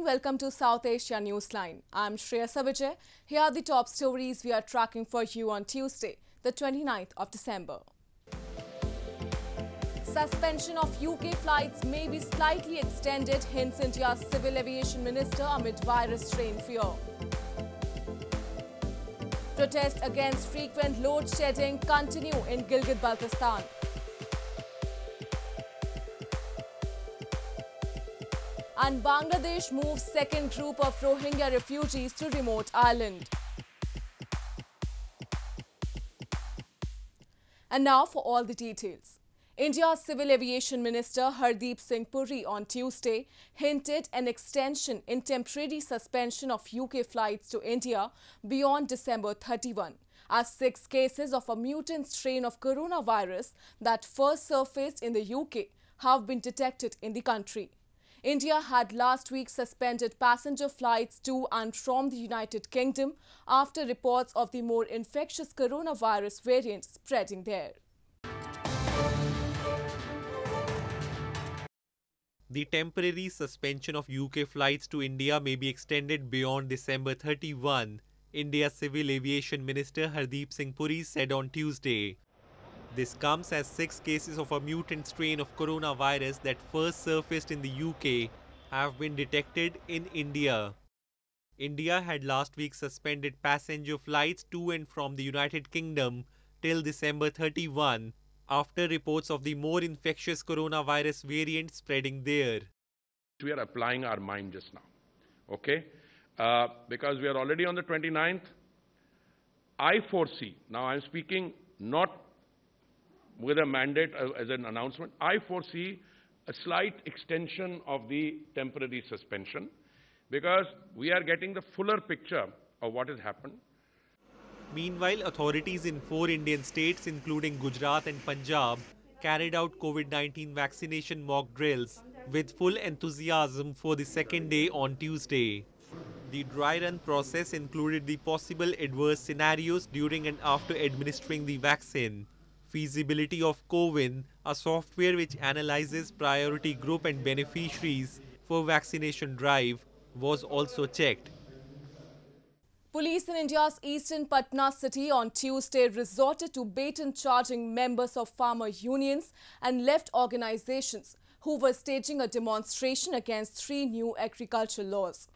morning. Welcome to South Asia Newsline. I'm Shreya Savijay. Here are the top stories we are tracking for you on Tuesday, the 29th of December. Suspension of UK flights may be slightly extended, hints India's Civil Aviation Minister amid virus strain fear. Protests against frequent load shedding continue in Gilgit-Baltistan. and Bangladesh moves second group of Rohingya refugees to remote island. And now for all the details. India's Civil Aviation Minister Hardeep Singh Puri on Tuesday hinted an extension in temporary suspension of UK flights to India beyond December 31 as six cases of a mutant strain of coronavirus that first surfaced in the UK have been detected in the country. India had last week suspended passenger flights to and from the United Kingdom after reports of the more infectious coronavirus variant spreading there. The temporary suspension of UK flights to India may be extended beyond December 31, India's Civil Aviation Minister Hardeep Singh Puri said on Tuesday. This comes as six cases of a mutant strain of coronavirus that first surfaced in the UK have been detected in India. India had last week suspended passenger flights to and from the United Kingdom till December 31 after reports of the more infectious coronavirus variant spreading there. We are applying our mind just now, okay? Uh, because we are already on the 29th. I foresee, now I'm speaking not with a mandate uh, as an announcement, I foresee a slight extension of the temporary suspension because we are getting the fuller picture of what has happened. Meanwhile, authorities in four Indian states, including Gujarat and Punjab, carried out COVID 19 vaccination mock drills with full enthusiasm for the second day on Tuesday. The dry run process included the possible adverse scenarios during and after administering the vaccine feasibility of COWIN, a software which analyzes priority group and beneficiaries for vaccination drive, was also checked. Police in India's eastern Patna city on Tuesday resorted to baton charging members of farmer unions and left organizations who were staging a demonstration against three new agriculture laws.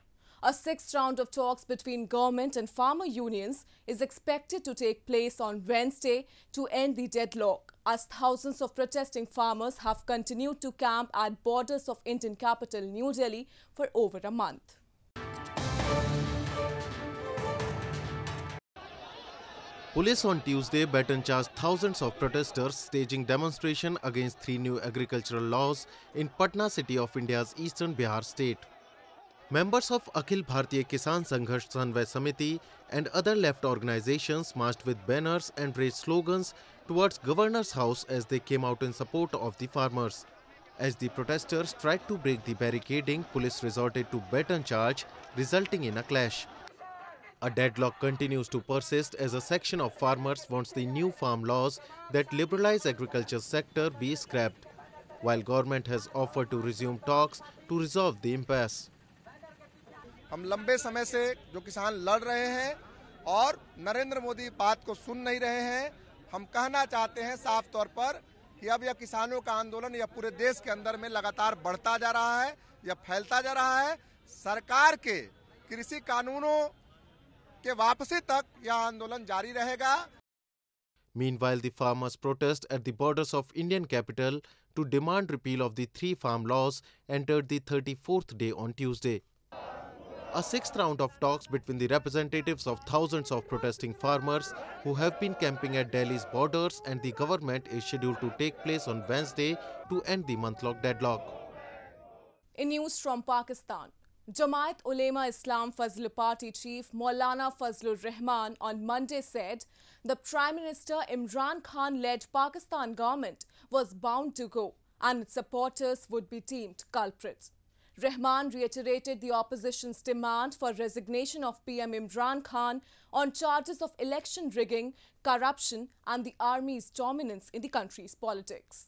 A sixth round of talks between government and farmer unions is expected to take place on Wednesday to end the deadlock, as thousands of protesting farmers have continued to camp at borders of Indian capital New Delhi for over a month. Police on Tuesday baton charged thousands of protesters staging demonstration against three new agricultural laws in Patna city of India's eastern Bihar state. Members of Akhil Bharatiya Kisan Sangharsh Samvay Samiti and other left organizations marched with banners and raised slogans towards Governor's House as they came out in support of the farmers. As the protesters tried to break the barricading, police resorted to baton charge, resulting in a clash. A deadlock continues to persist as a section of farmers wants the new farm laws that liberalize agriculture sector be scrapped, while government has offered to resume talks to resolve the impasse. हम लंबे समय से जो किसान लड़ रहे हैं और नरेंद्र मोदी बात को सुन नहीं रहे हैं हम कहना चाहते हैं साफ तौर पर कि अब यह किसानों का आंदोलन यह पूरे देश के अंदर में लगातार बढ़ता जा रहा है यह फैलता जा रहा है सरकार के कृषि कानूनों के वापसी तक यह आंदोलन जारी रहेगा Meanwhile, the farmers protest at the borders of Indian capital to demand repeal of the three farm laws entered the 34th day on Tuesday. A sixth round of talks between the representatives of thousands of protesting farmers who have been camping at Delhi's borders and the government is scheduled to take place on Wednesday to end the month-long deadlock. In news from Pakistan, Jamaat Ulema Islam Fazl Party chief Maulana Fazlur Rahman on Monday said the Prime Minister Imran Khan-led Pakistan government was bound to go and its supporters would be deemed culprits. Rahman reiterated the opposition's demand for resignation of PM Imran Khan on charges of election rigging, corruption and the army's dominance in the country's politics.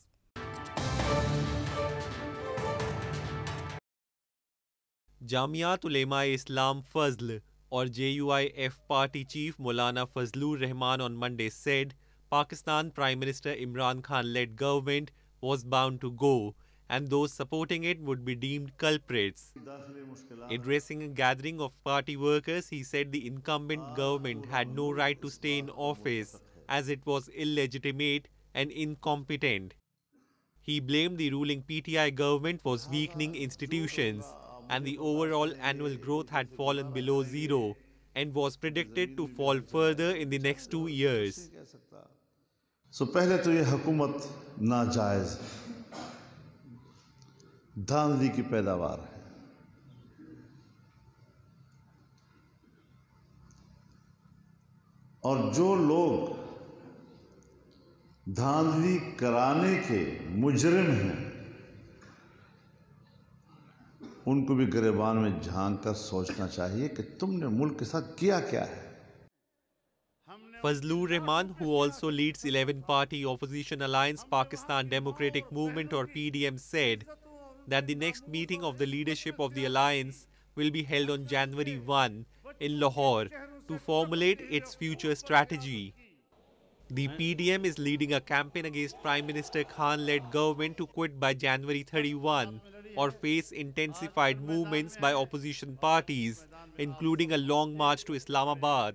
जामियात Ulema Islam Fazl or JUIF party chief Molana Fazlur Rahman on Monday said Pakistan Prime Minister Imran Khan led government was bound to go and those supporting it would be deemed culprits. Addressing a gathering of party workers, he said the incumbent government had no right to stay in office as it was illegitimate and incompetent. He blamed the ruling PTI government for weakening institutions and the overall annual growth had fallen below zero and was predicted to fall further in the next two years. So, पहले तो ये हुकूमत नाजायज़ धांधली की पैदावार है और जो लोग धांधली कराने के मुजरिम हैं उनको भी गरीबान में झांक कर सोचना चाहिए कि तुमने मुल्क के साथ किया क्या है Fazlur Rahman, who also leads 11 party opposition alliance Pakistan Democratic Movement or PDM, said that the next meeting of the leadership of the alliance will be held on January 1 in Lahore to formulate its future strategy. The PDM is leading a campaign against Prime Minister Khan-led government to quit by January 31 or face intensified movements by opposition parties, including a long march to Islamabad.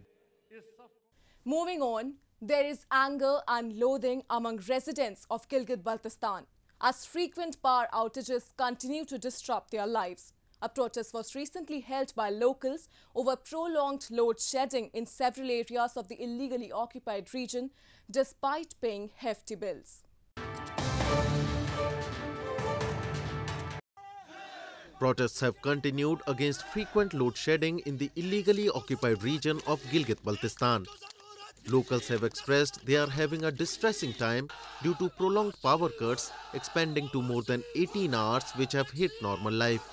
Moving on, there is anger and loathing among residents of Gilgit-Baltistan as frequent power outages continue to disrupt their lives. A protest was recently held by locals over prolonged load shedding in several areas of the illegally occupied region, despite paying hefty bills. Protests have continued against frequent load shedding in the illegally occupied region of Gilgit-Baltistan. Locals have expressed they are having a distressing time due to prolonged power cuts expanding to more than 18 hours which have hit normal life.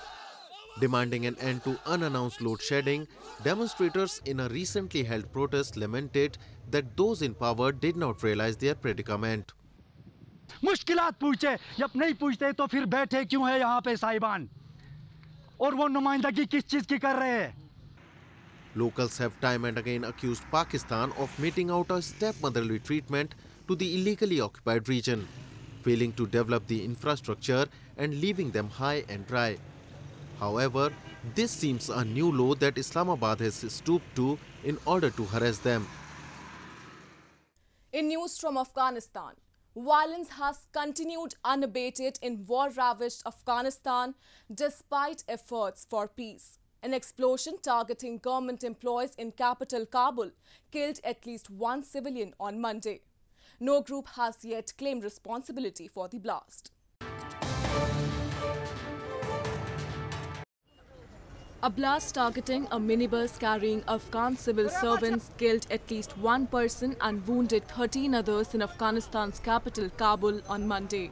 Demanding an end to unannounced load shedding, demonstrators in a recently held protest lamented that those in power did not realize their predicament. मुश्किलात पूछे जब नहीं पूछते तो फिर बैठे क्यों है यहाँ पे साहिबान और वो नुमाइंदगी किस चीज़ की कर रहे हैं Locals have time and again accused Pakistan of meting out a stepmotherly treatment to the illegally occupied region, failing to develop the infrastructure and leaving them high and dry. However, this seems a new low that Islamabad has stooped to in order to harass them. In news from Afghanistan, violence has continued unabated in war-ravaged Afghanistan despite efforts for peace. An explosion targeting government employees in capital Kabul killed at least one civilian on Monday. No group has yet claimed responsibility for the blast. A blast targeting a minibus carrying Afghan civil servants killed at least one person and wounded 13 others in Afghanistan's capital Kabul on Monday.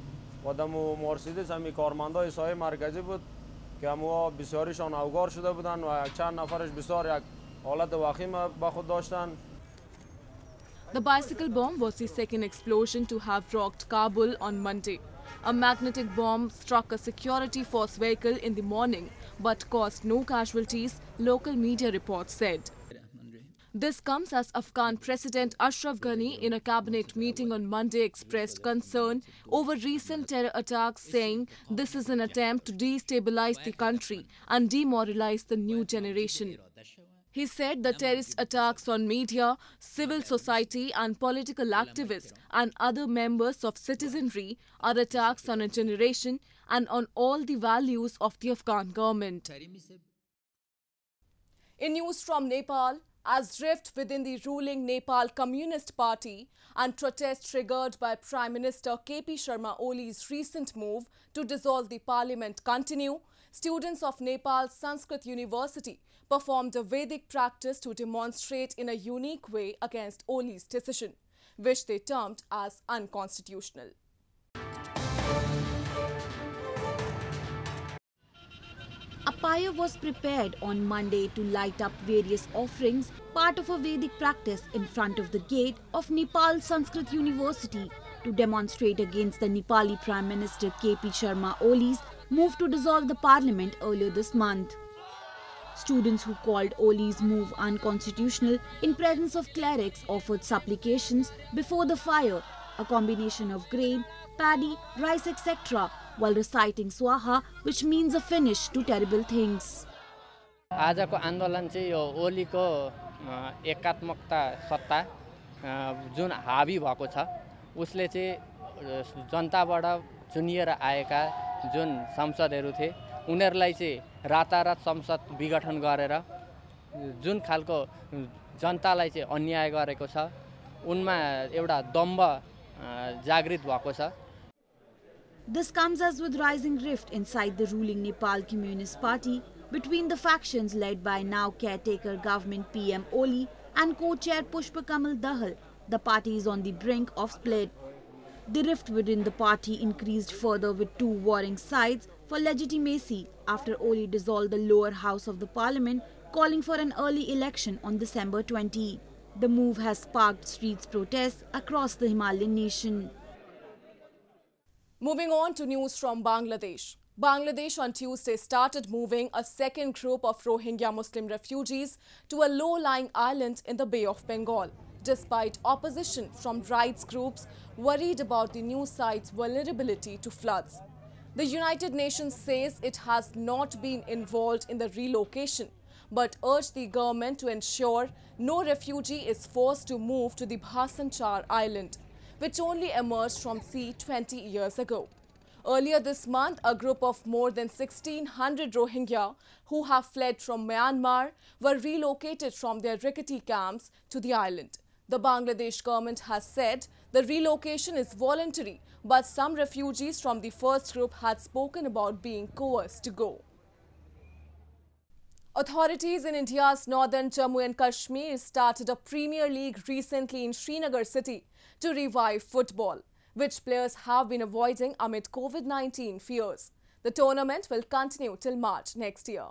The bicycle bomb was the second explosion to have rocked Kabul on Monday. A magnetic bomb struck a security force vehicle in the morning but caused no casualties, local media reports said. This comes as Afghan President Ashraf Ghani in a cabinet meeting on Monday expressed concern over recent terror attacks, saying this is an attempt to destabilize the country and demoralize the new generation. He said the terrorist attacks on media, civil society and political activists and other members of citizenry are attacks on a generation and on all the values of the Afghan government. In news from Nepal, as drift within the ruling Nepal Communist Party and protests triggered by Prime Minister KP Sharma Oli's recent move to dissolve the parliament continue, students of Nepal's Sanskrit University performed a Vedic practice to demonstrate in a unique way against Oli's decision, which they termed as unconstitutional. pyre was prepared on Monday to light up various offerings, part of a Vedic practice in front of the gate of Nepal Sanskrit University to demonstrate against the Nepali Prime Minister KP Sharma Oli's move to dissolve the parliament earlier this month. Students who called Oli's move unconstitutional in presence of clerics offered supplications before the fire, a combination of grain, paddy, rice, etc., while reciting Swaha, which means a finish to terrible things. आजको आन्दोलन चाहिँ यो ओलीको एकात्मकता सत्ता जुन हाबी भएको छ उसले चाहिँ जनताबाट चुनिएर आएका जुन सांसदहरू थिए उनीहरूलाई चाहिँ रातारात संसद विघटन गरेर जुन खालको जनतालाई चाहिँ अन्याय गरेको छ उनमा एउटा दम्ब जागृत भएको छ This comes as with rising rift inside the ruling Nepal Communist Party between the factions led by now caretaker government PM Oli and co-chair Pushpa Kamal Dahal, the party is on the brink of split. The rift within the party increased further with two warring sides for legitimacy after Oli dissolved the lower house of the parliament, calling for an early election on December 20. The move has sparked streets protests across the Himalayan nation. Moving on to news from Bangladesh. Bangladesh on Tuesday started moving a second group of Rohingya Muslim refugees to a low-lying island in the Bay of Bengal, despite opposition from rights groups worried about the new site's vulnerability to floods. The United Nations says it has not been involved in the relocation, but urged the government to ensure no refugee is forced to move to the Bhasanchar island which only emerged from sea 20 years ago. Earlier this month, a group of more than 1,600 Rohingya who have fled from Myanmar were relocated from their rickety camps to the island. The Bangladesh government has said the relocation is voluntary, but some refugees from the first group had spoken about being coerced to go. Authorities in India's northern Jammu and Kashmir started a Premier League recently in Srinagar city to revive football, which players have been avoiding amid COVID-19 fears. The tournament will continue till March next year.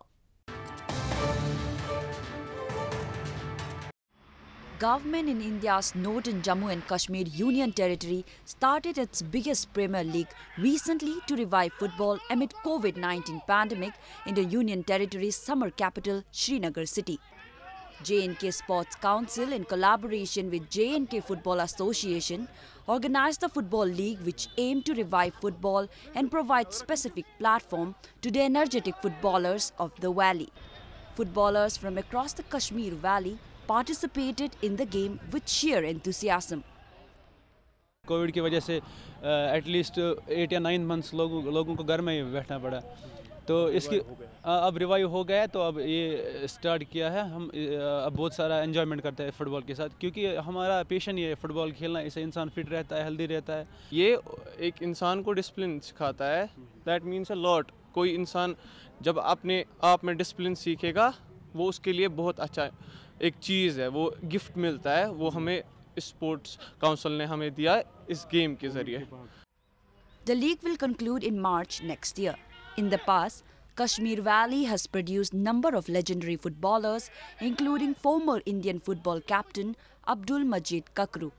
government in India's northern Jammu and Kashmir Union Territory started its biggest Premier League recently to revive football amid COVID-19 pandemic in the Union Territory's summer capital, Srinagar city. JNK Sports Council in collaboration with JNK Football Association organized the Football League which aimed to revive football and provide specific platform to the energetic footballers of the valley. Footballers from across the Kashmir Valley participated in the game with sheer enthusiasm. Covid की वजह से at least eight या nine months लोगों लोगों को घर में ही बैठना पड़ा तो इसकी अब रिवाइव हो गया है तो अब ये स्टार्ट किया है हम अब बहुत सारा एन्जॉयमेंट करते हैं फ़ुटबॉल के साथ क्योंकि हमारा पेशन ये है फ़ुटबॉल खेलना इसे इंसान फिट रहता है हेल्दी रहता है ये एक इंसान को डिसप्लिन सिखाता है दैट मीन्स अ लॉट कोई इंसान जब अपने आप में डिसप्लिन सीखेगा वो उसके लिए बहुत अच्छा है एक चीज़ है वो गिफ्ट मिलता है वो हमें स्पोर्ट्स काउंसिल ने हमें दिया इस गेम के जरिए The league will conclude in March next year. In the past, Kashmir Valley has produced number of legendary footballers, including former Indian football captain Abdul Majid Kakru.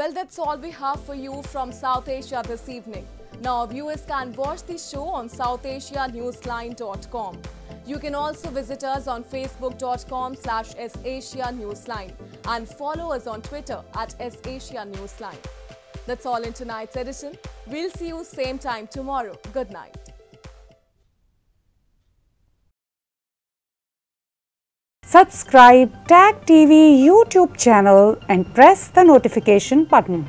Well, that's all we have for you from South Asia this evening. Now, viewers can watch the show on southasia newsline.com. You can also visit us on facebook.com slash sasia Newsline and follow us on Twitter at sasia Newsline. That's all in tonight's edition. We'll see you same time tomorrow. Good night. Subscribe Tag TV YouTube channel and press the notification button.